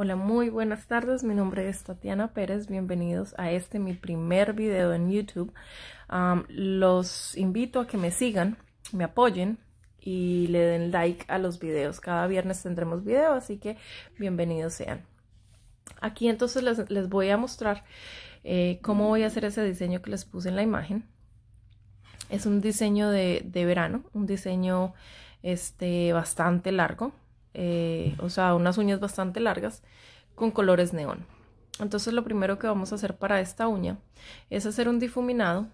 Hola, muy buenas tardes. Mi nombre es Tatiana Pérez. Bienvenidos a este mi primer video en YouTube. los invito a que me sigan, me apoyen y le den like a los videos. Cada viernes tendremos video, así que bienvenidos sean. Aquí entonces les, voy a mostrar eh, cómo voy a hacer ese diseño que les puse en la imagen. Es un diseño de, de verano, un diseño este, bastante largo, eh, o sea, unas uñas bastante largas con colores neón. Entonces lo primero que vamos a hacer para esta uña es hacer un difuminado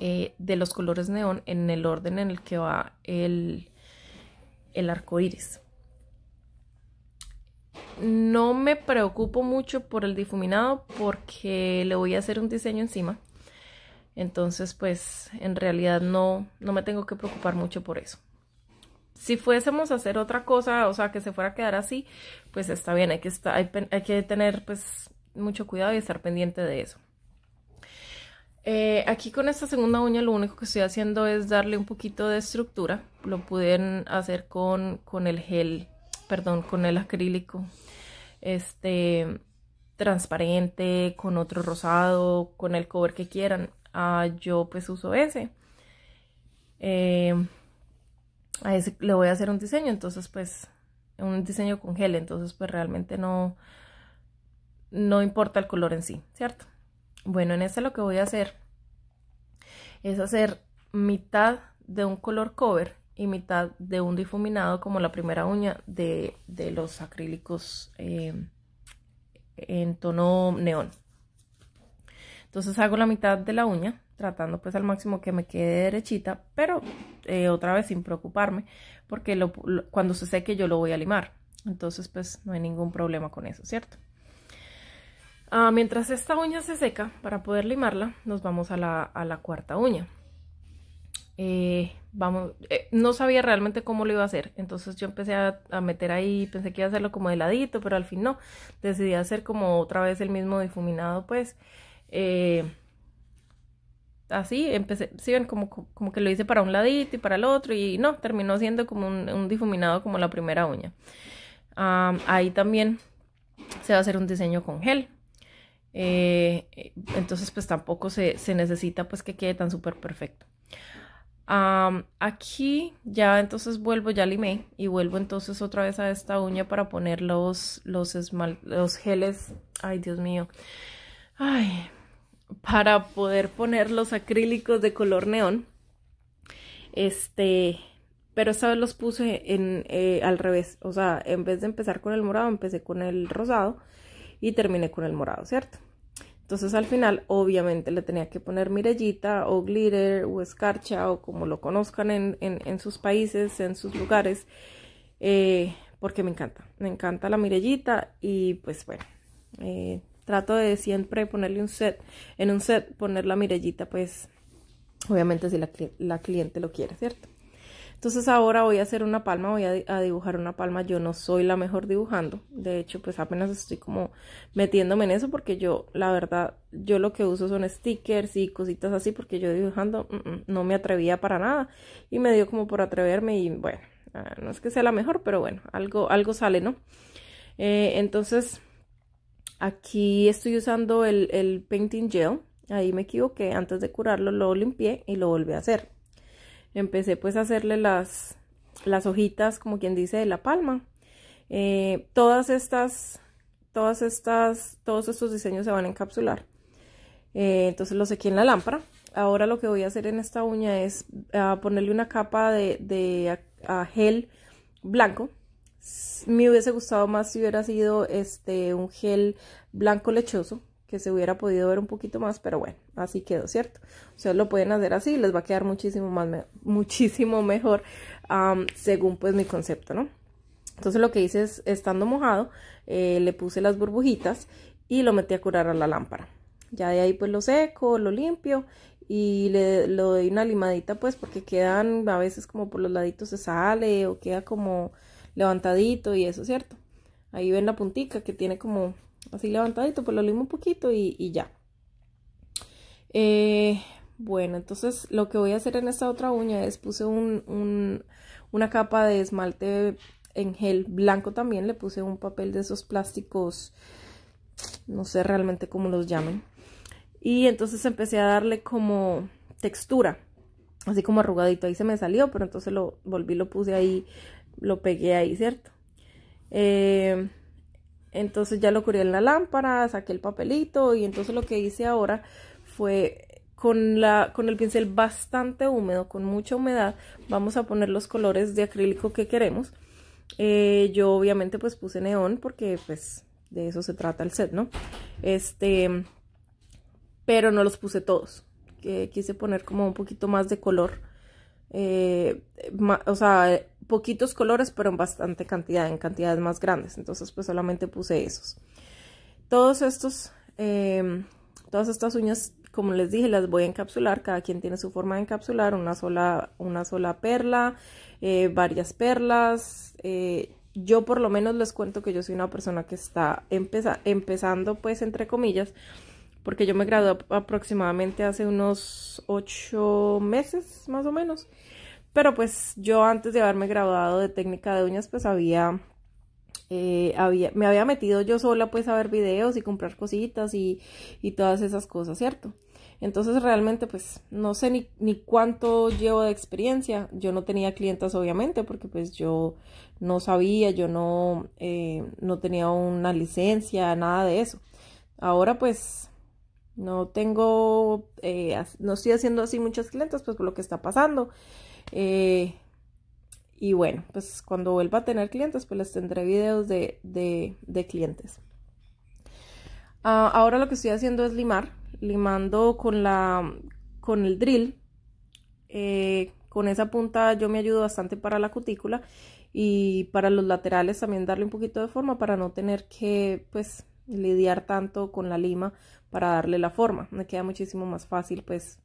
eh, de los colores neón en el orden en el que va el, el arco iris. No me preocupo mucho por el difuminado porque le voy a hacer un diseño encima. Entonces, pues en realidad no, no me tengo que preocupar mucho por eso si fuésemos a hacer otra cosa, o sea, que se fuera a quedar así, pues está bien, hay que, tener pues mucho cuidado y estar pendiente de eso. Eh, aquí con esta segunda uña lo único que estoy haciendo es darle un poquito de estructura. Lo pueden hacer con, el gel, perdón, con el acrílico este transparente, con otro rosado, con el cover que quieran. Ah, yo pues uso ese. Eh, a le voy a hacer un diseño, entonces pues un diseño con gel, entonces pues realmente no, no importa el color en sí, ¿cierto? Bueno, en este lo que voy a hacer es hacer mitad de un color cover y mitad de un difuminado como la primera uña de, los acrílicos eh, en tono neón. Entonces hago la mitad de la uña, tratando pues al máximo que me quede derechita, pero eh, otra vez sin preocuparme, porque cuando se seque yo lo voy a limar. Entonces pues no hay ningún problema con eso, ¿cierto? Ah, mientras esta uña se seca, para poder limarla, nos vamos a la, cuarta uña. Eh, vamos, eh, no sabía realmente cómo lo iba a hacer, entonces yo empecé a, a, meter ahí, pensé que iba a hacerlo como de ladito, pero al fin no, decidí hacer como otra vez el mismo difuminado, pues, eh, así, empecé, si ven, como, como, que lo hice para un ladito y para el otro y no, terminó siendo como un, difuminado como la primera uña. ahí también se va a hacer un diseño con gel. Eh, entonces pues tampoco se, necesita pues que quede tan súper perfecto. aquí ya entonces vuelvo, ya limé y vuelvo entonces otra vez a esta uña para poner los, los, los geles. Ay, Dios mío. Ay, para poder poner los acrílicos de color neón. Este, pero esta vez los puse en, eh, al revés, o sea, en vez de empezar con el morado, empecé con el rosado y terminé con el morado, ¿cierto? Entonces al final obviamente le tenía que poner mirellita o glitter o escarcha o como lo conozcan en, sus países, en sus lugares, eh, porque me encanta, me encanta la mirellita y pues bueno, eh, trato de siempre ponerle un set, en un set poner la mirellita, pues obviamente si la, cliente lo quiere, ¿cierto? Entonces ahora voy a hacer una palma, voy a, dibujar una palma. Yo no soy la mejor dibujando. De hecho, pues apenas estoy como metiéndome en eso porque yo, la verdad, yo lo que uso son stickers y cositas así porque yo dibujando no me atrevía para nada. Y me dio como por atreverme y bueno, ah, no es que sea la mejor, pero bueno, algo, algo sale, ¿no? Eh, entonces Aquí estoy usando el, painting gel. Ahí me equivoqué. Antes de curarlo lo limpié y lo volví a hacer. Empecé pues a hacerle las, las hojitas, como quien dice, de la palma. Eh, todas estas, todas estas, todos estos diseños se van a encapsular. Eh, entonces lo sequé en la lámpara. Ahora lo que voy a hacer en esta uña es ah, ponerle una capa de, gel blanco me hubiese gustado más si hubiera sido este un gel blanco lechoso que se hubiera podido ver un poquito más, pero bueno, así quedó, ¿cierto? O sea, lo pueden hacer así, les va a quedar muchísimo, más muchísimo mejor según pues mi concepto, ¿no? Entonces lo que hice es, estando mojado, eh, le puse las burbujitas y lo metí a curar a la lámpara. Ya de ahí pues lo seco, lo limpio y le lo doy una limadita pues porque quedan a veces como por los laditos se sale o queda como levantadito y eso, ¿cierto? Ahí ven la puntica que tiene como así levantadito, pues lo limo un poquito y, ya. Eh, bueno, entonces lo que voy a hacer en esta otra uña es puse un, una capa de esmalte en gel blanco también, le puse un papel de esos plásticos, no sé realmente cómo los llamen. Y entonces empecé a darle como textura, así como arrugadito, ahí se me salió, pero entonces lo volví, lo puse ahí lo pegué ahí, ¿cierto? Eh, entonces ya lo cubrí en la lámpara, saqué el papelito y entonces lo que hice ahora fue con, la, con el pincel bastante húmedo, con mucha humedad, vamos a poner los colores de acrílico que queremos. Eh, yo obviamente pues puse neón porque pues de eso se trata el set, ¿no? Este, pero no los puse todos. Que eh, quise poner como un poquito más de color. o sea, poquitos colores, pero en bastante cantidad, en cantidades más grandes. Entonces, pues solamente puse esos. Todos estos, em, todas estas uñas, como les dije, las voy a encapsular. Cada quien tiene su forma de encapsular. Una sola, una sola perla, eh, varias perlas. Eh, yo por lo menos les cuento que yo soy una persona que está empezando, pues, entre comillas. Porque yo me gradué aproximadamente hace unos ocho meses, más o menos. Pero pues yo antes de haberme graduado de técnica de uñas, pues había, eh, había me había metido yo sola pues a ver videos y comprar cositas y, todas esas cosas, ¿cierto? Entonces realmente pues no sé ni, ni, cuánto llevo de experiencia. Yo no tenía clientas obviamente porque pues yo no sabía, yo no, eh, no tenía una licencia, nada de eso. Ahora pues no tengo, eh, no estoy haciendo así muchas clientes pues por lo que está pasando. Eh, y bueno, pues cuando vuelva a tener clientes, pues les tendré videos de, clientes. Ah, ahora lo que estoy haciendo es limar, limando con, la, con el drill. Eh, con esa punta yo me ayudo bastante para la cutícula y para los laterales también darle un poquito de forma para no tener que pues lidiar tanto con la lima para darle la forma. Me queda muchísimo más fácil pues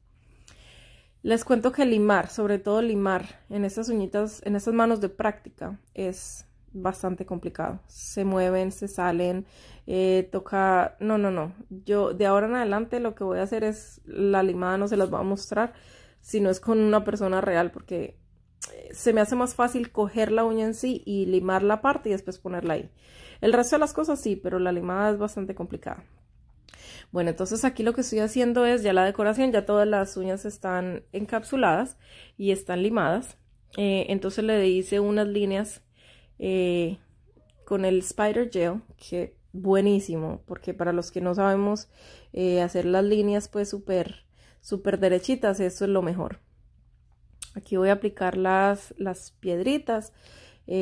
les cuento que limar, sobre todo limar en esas uñitas, en esas manos de práctica, es bastante complicado. Se mueven, se salen, eh, toca... No, no, no. Yo de ahora en adelante lo que voy a hacer es la limada, no se las voy a mostrar, si no es con una persona real, porque eh, se me hace más fácil coger la uña en sí y limar la parte y después ponerla ahí. El resto de las cosas sí, pero la limada es bastante complicada. Bueno, entonces aquí lo que estoy haciendo es ya la decoración, ya todas las uñas están encapsuladas y están limadas. Eh, entonces le hice unas líneas eh, con el Spider Gel, que buenísimo, porque para los que no sabemos eh, hacer las líneas pues súper súper derechitas, eso es lo mejor. Aquí voy a aplicar las, las piedritas.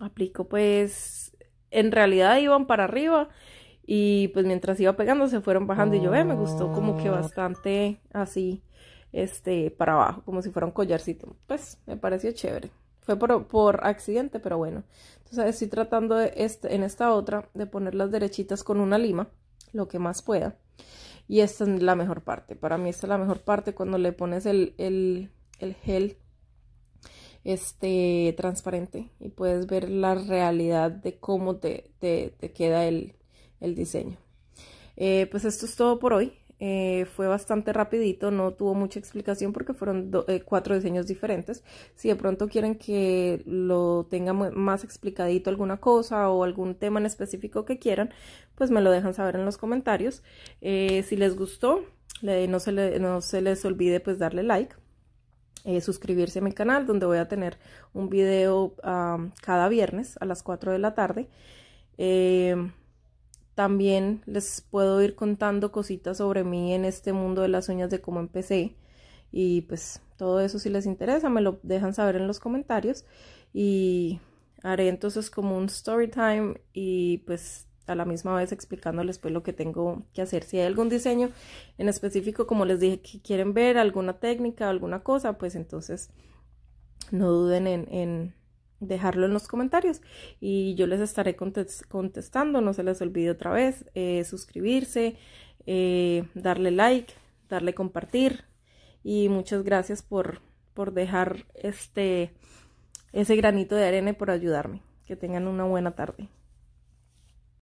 aplico pues en realidad iban para arriba y pues mientras iba pegando se fueron bajando y yo ve me gustó como que ah. bastante así este para abajo como si fuera un collarcito pues me pareció chévere fue por, accidente pero bueno entonces estoy tratando de este, en esta otra de poner las derechitas con una lima lo que más pueda y esta es la mejor parte para mí esta es la mejor parte cuando le pones el, el, el gel este, transparente y puedes ver la realidad de cómo te, queda el, diseño. Eh, pues esto es todo por hoy. Eh, fue bastante rapidito, no tuvo mucha explicación porque fueron eh, cuatro diseños diferentes. Si de pronto quieren que lo tenga más explicadito alguna cosa o algún tema en específico que quieran, pues me lo dejan saber en los comentarios. si les gustó, no, se no se les olvide pues darle like. Eh, suscribirse a mi canal donde voy a tener un video cada viernes a las 4 de la tarde. Eh, también les puedo ir contando cositas sobre mí en este mundo de las uñas de cómo empecé. Y pues todo eso si les interesa me lo dejan saber en los comentarios y haré entonces como un story time y pues a la misma vez explicándoles pues lo que tengo que hacer. Si hay algún diseño en específico, como les dije, que quieren ver, alguna técnica, alguna cosa, pues entonces no duden en, dejarlo en los comentarios y yo les estaré contestando. No se les olvide otra vez eh, suscribirse, eh, darle like, darle compartir y muchas gracias por, por dejar este ese granito de arena por ayudarme. Que tengan una buena tarde.